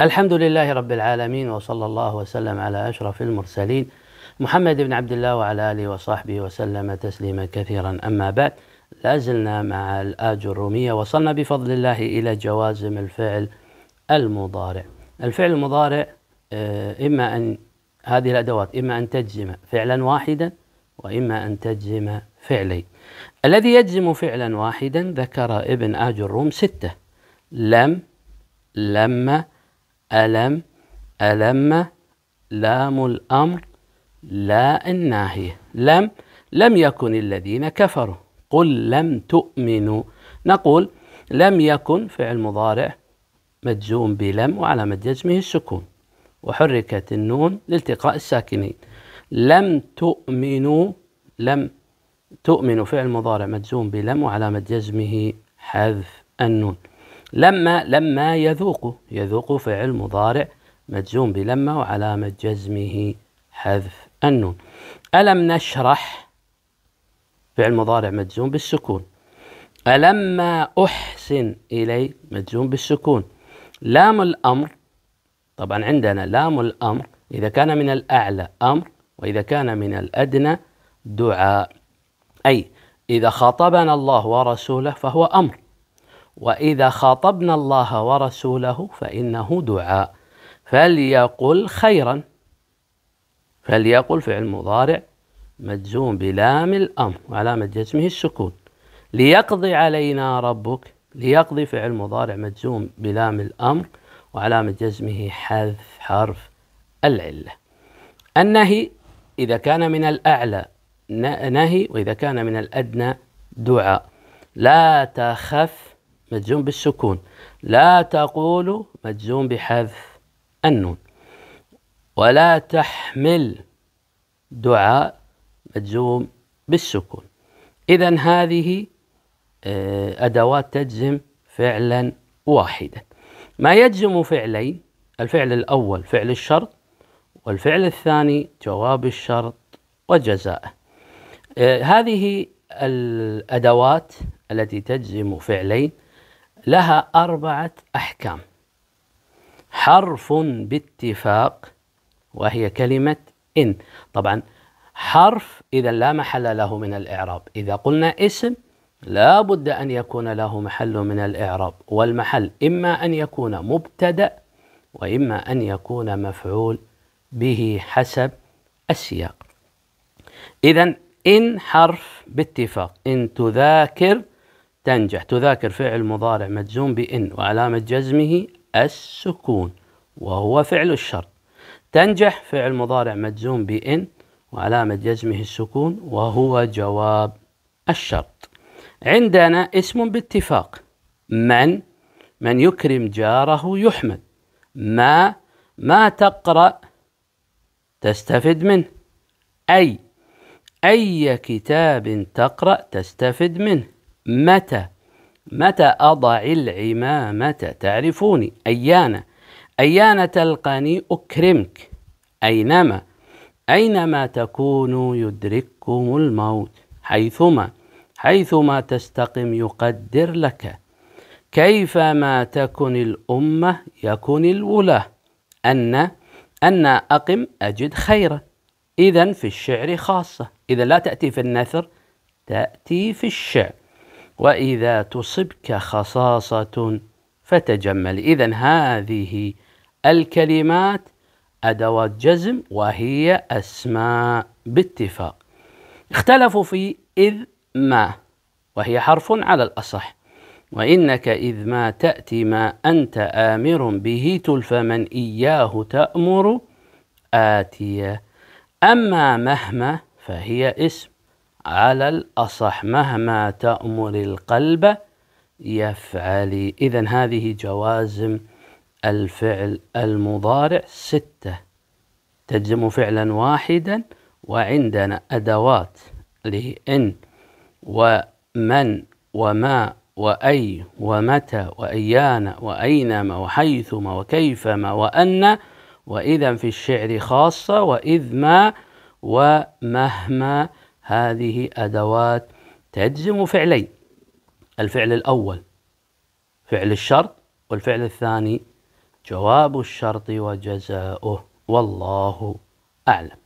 الحمد لله رب العالمين وصلى الله وسلم على أشرف المرسلين محمد بن عبد الله وعلى آله وصحبه وسلم تسليما كثيرا أما بعد لازلنا مع الاج الروميه وصلنا بفضل الله إلى جوازم الفعل المضارع الفعل المضارع آه، إما أن هذه الأدوات إما أن تجزم فعلا واحدا وإما أن تجزم فعلين الذي يجزم فعلا واحدا ذكر ابن آج الروم ستة لم لما ألم ألم لام الأمر لا الناهية لم لم يكن الذين كفروا قل لم تؤمنوا نقول لم يكن فعل مضارع مجزوم بلم وعلامة جزمه السكون وحركت النون لالتقاء الساكنين لم تؤمنوا لم تؤمنوا فعل مضارع مجزوم بلم وعلامة جزمه حذف النون لما لما يذوق يذوق فعل مضارع مجزوم بلما وعلامة جزمه حذف النون ألم نشرح فعل مضارع مجزوم بالسكون ألما أحسن إلي مجزوم بالسكون لام الأمر طبعا عندنا لام الأمر إذا كان من الأعلى أمر وإذا كان من الأدنى دعاء أي إذا خاطبنا الله ورسوله فهو أمر واذا خاطبنا الله ورسوله فانه دعاء فليقل خيرا فليقل فعل مضارع مجزوم بلام الامر وعلامه جزمه السكون ليقضي علينا ربك ليقضي فعل مضارع مجزوم بلام الامر وعلامه جزمه حذف حرف العله النهي اذا كان من الاعلى نهي واذا كان من الادنى دعاء لا تخف مجزوم بالسكون لا تقول مجزوم بحذف النون ولا تحمل دعاء مجزوم بالسكون إذا هذه آه، أدوات تجزم فعلا واحدا ما يجزم فعلين الفعل الأول فعل الشرط والفعل الثاني جواب الشرط وجزاءه آه، هذه الأدوات التي تجزم فعلين لها أربعة أحكام حرف باتفاق وهي كلمة إن طبعا حرف إذا لا محل له من الإعراب إذا قلنا اسم لا بد أن يكون له محل من الإعراب والمحل إما أن يكون مبتدأ وإما أن يكون مفعول به حسب السياق إذا إن حرف باتفاق إن تذاكر تنجح تذاكر فعل مضارع مجزوم بإن وعلامة جزمه السكون وهو فعل الشرط تنجح فعل مضارع مجزوم بإن وعلامة جزمه السكون وهو جواب الشرط عندنا اسم باتفاق من من يكرم جاره يحمد ما ما تقرأ تستفد منه أي أي كتاب تقرأ تستفد منه متى متى أضع العمامة تعرفوني أيانا أيانا تلقاني أكرمك أينما أينما تكونوا يدرككم الموت حيثما حيثما تستقم يقدر لك كيفما تكن الأمة يكن الولاة أن أن أقم أجد خيرا إذا في الشعر خاصة إذا لا تأتي في النثر تأتي في الشعر وإذا تصبك خصاصة فتجمل إذا هذه الكلمات أدوات جزم وهي أسماء باتفاق اختلفوا في إذ ما وهي حرف على الأصح وإنك إذ ما تأتي ما أنت آمر به تلفى من إياه تأمر آتيا أما مهما فهي اسم على الأصح مهما تأمر القلب يفعل إذا هذه جوازم الفعل المضارع ستة تجزم فعلا واحدا وعندنا أدوات لإن ومن وما وأي ومتى وأيان وأينما وحيثما وكيفما وأن وإذا في الشعر خاصة وإذ ما ومهما هذه أدوات تجزم فعلين الفعل الأول فعل الشرط والفعل الثاني جواب الشرط وجزاؤه والله أعلم